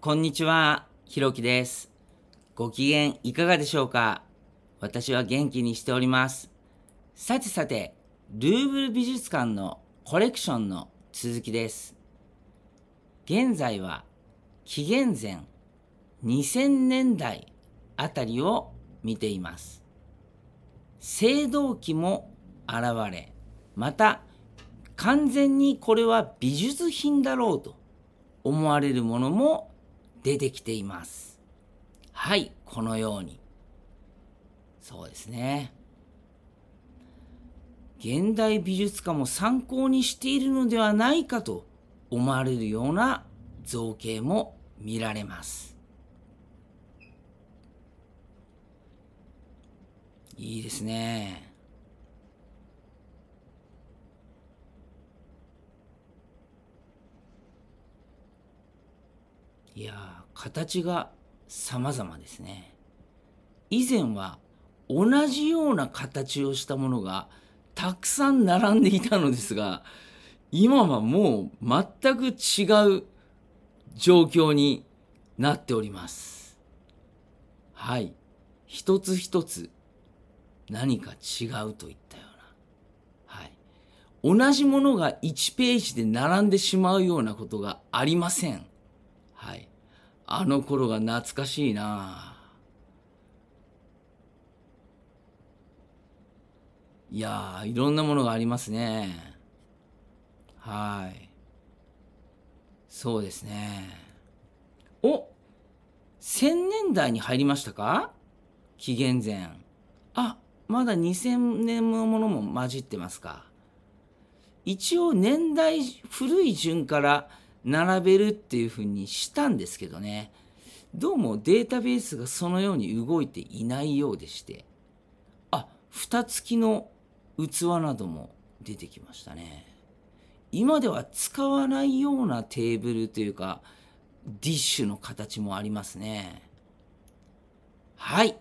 こんにちは、ひろきです。ご機嫌いかがでしょうか私は元気にしております。さてさて、ルーブル美術館のコレクションの続きです。現在は紀元前2000年代あたりを見ています。青銅器も現れ、また完全にこれは美術品だろうと思われるものも出てきています。はい、このように。そうですね。現代美術家も参考にしているのではないかと思われるような造形も見られます。いいですね。いや形が様々ですね。以前は同じような形をしたものがたくさん並んでいたのですが、今はもう全く違う状況になっております。はい。一つ一つ何か違うといったような。はい。同じものが1ページで並んでしまうようなことがありません。あの頃が懐かしいないやいろんなものがありますね。はい。そうですね。お1000年代に入りましたか紀元前。あ、まだ2000年のものも混じってますか。一応年代古い順から並べるっていうふうにしたんですけどね、どうもデータベースがそのように動いていないようでして、あ、蓋付きの器なども出てきましたね。今では使わないようなテーブルというか、ディッシュの形もありますね。はい。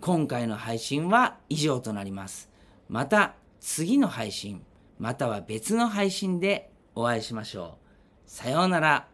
今回の配信は以上となります。また次の配信、または別の配信でお会いしましょう。さようなら。